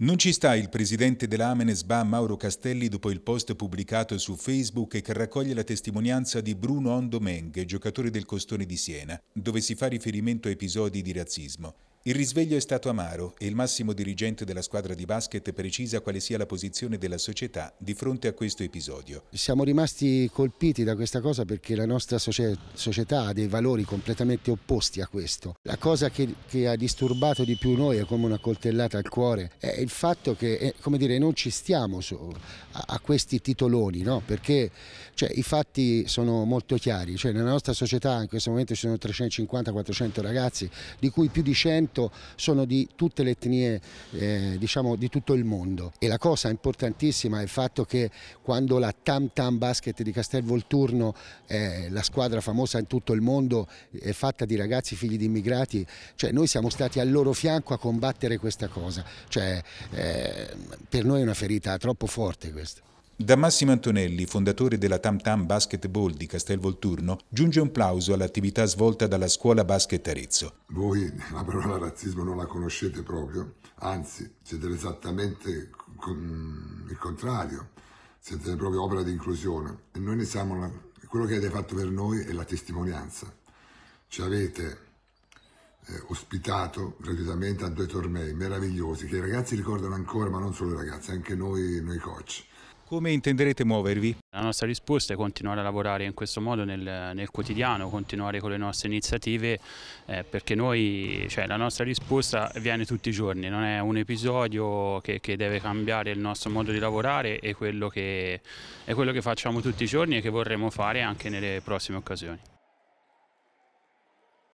Non ci sta il presidente dell'Amenesba Mauro Castelli dopo il post pubblicato su Facebook che raccoglie la testimonianza di Bruno Ondomeng, giocatore del Costone di Siena, dove si fa riferimento a episodi di razzismo. Il risveglio è stato amaro e il massimo dirigente della squadra di basket precisa quale sia la posizione della società di fronte a questo episodio. Siamo rimasti colpiti da questa cosa perché la nostra società ha dei valori completamente opposti a questo. La cosa che, che ha disturbato di più noi è come una coltellata al cuore è il fatto che eh, dire, non ci stiamo su, a, a, questi titoloni no? perché cioè, i fatti sono molto chiari. Cioè, nella nostra società in questo momento ci sono 350-400 ragazzi di cui più di 100 fatto sono di tutte le etnie eh, diciamo, di tutto il mondo e la cosa importantissima è il fatto che quando la Tam Tam Basket di Castel Volturno, eh, la squadra famosa in tutto il mondo, è fatta di ragazzi figli di immigrati, cioè noi siamo stati al loro fianco a combattere questa cosa, cioè, eh, per noi è una ferita troppo forte questa. Da Massimo Antonelli, fondatore della Tam Tam Basketball di Castelvolturno, giunge un plauso all'attività svolta dalla scuola basket Arezzo. Voi la parola razzismo non la conoscete proprio, anzi siete esattamente il contrario, siete proprio opera di inclusione e noi ne siamo la... quello che avete fatto per noi è la testimonianza. Ci avete eh, ospitato gratuitamente a due tornei meravigliosi che i ragazzi ricordano ancora, ma non solo i ragazzi, anche noi, noi coach. Come intenderete muovervi? La nostra risposta è continuare a lavorare in questo modo nel, nel quotidiano, continuare con le nostre iniziative eh, perché noi, cioè, la nostra risposta viene tutti i giorni, non è un episodio che, che deve cambiare il nostro modo di lavorare e quello quello che facciamo tutti i giorni e che vorremmo fare anche nelle prossime occasioni.